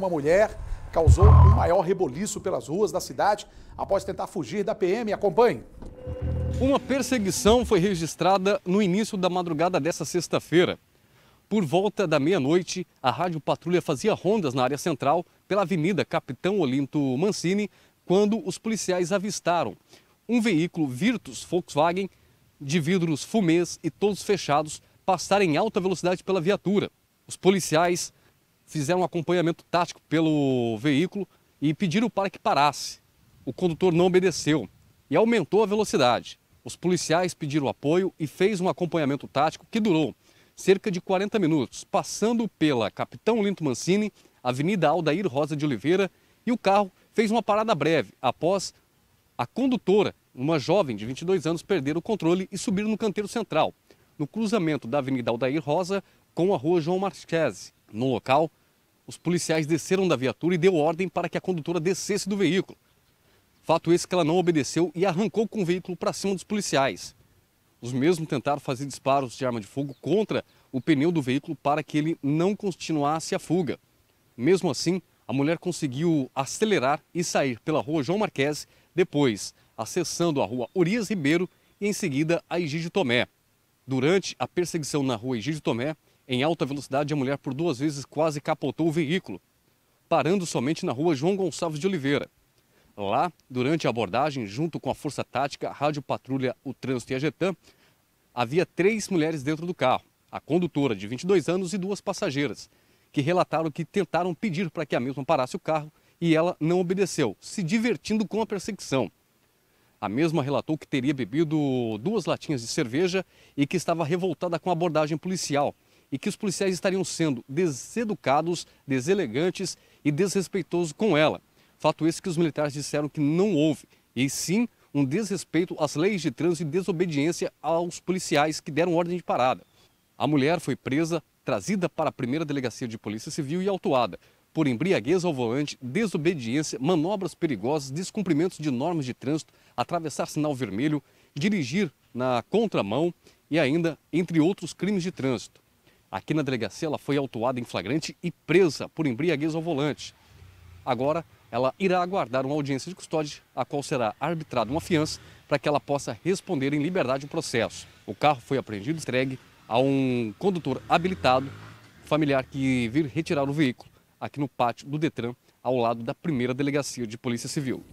Uma mulher causou o um maior reboliço pelas ruas da cidade após tentar fugir da PM. Acompanhe. Uma perseguição foi registrada no início da madrugada dessa sexta-feira. Por volta da meia-noite, a Rádio Patrulha fazia rondas na área central pela Avenida Capitão Olinto Mancini quando os policiais avistaram um veículo Virtus Volkswagen de vidros fumês e todos fechados passar em alta velocidade pela viatura. Os policiais fizeram um acompanhamento tático pelo veículo e pediram para que parasse. O condutor não obedeceu e aumentou a velocidade. Os policiais pediram apoio e fez um acompanhamento tático que durou cerca de 40 minutos, passando pela Capitão Linto Mancini, Avenida Aldair Rosa de Oliveira, e o carro fez uma parada breve após a condutora, uma jovem de 22 anos, perder o controle e subir no canteiro central, no cruzamento da Avenida Aldair Rosa com a Rua João Marchese. No local, os policiais desceram da viatura e deu ordem para que a condutora descesse do veículo. Fato esse que ela não obedeceu e arrancou com o veículo para cima dos policiais. Os mesmos tentaram fazer disparos de arma de fogo contra o pneu do veículo para que ele não continuasse a fuga. Mesmo assim, a mulher conseguiu acelerar e sair pela rua João Marques, depois acessando a rua Urias Ribeiro e em seguida a Egídio Tomé. Durante a perseguição na rua Egídio Tomé, em alta velocidade, a mulher por duas vezes quase capotou o veículo, parando somente na rua João Gonçalves de Oliveira. Lá, durante a abordagem, junto com a Força Tática, a Rádio Patrulha, o Trânsito e a Getam, havia três mulheres dentro do carro, a condutora de 22 anos e duas passageiras, que relataram que tentaram pedir para que a mesma parasse o carro e ela não obedeceu, se divertindo com a perseguição. A mesma relatou que teria bebido duas latinhas de cerveja e que estava revoltada com a abordagem policial, e que os policiais estariam sendo deseducados, deselegantes e desrespeitosos com ela. Fato esse que os militares disseram que não houve, e sim um desrespeito às leis de trânsito e desobediência aos policiais que deram ordem de parada. A mulher foi presa, trazida para a primeira delegacia de polícia civil e autuada por embriaguez ao volante, desobediência, manobras perigosas, descumprimentos de normas de trânsito, atravessar sinal vermelho, dirigir na contramão e ainda entre outros crimes de trânsito. Aqui na delegacia, ela foi autuada em flagrante e presa por embriaguez ao volante. Agora, ela irá aguardar uma audiência de custódia, a qual será arbitrada uma fiança para que ela possa responder em liberdade o processo. O carro foi apreendido e entregue a um condutor habilitado, familiar que vir retirar o veículo aqui no pátio do Detran, ao lado da primeira delegacia de Polícia Civil.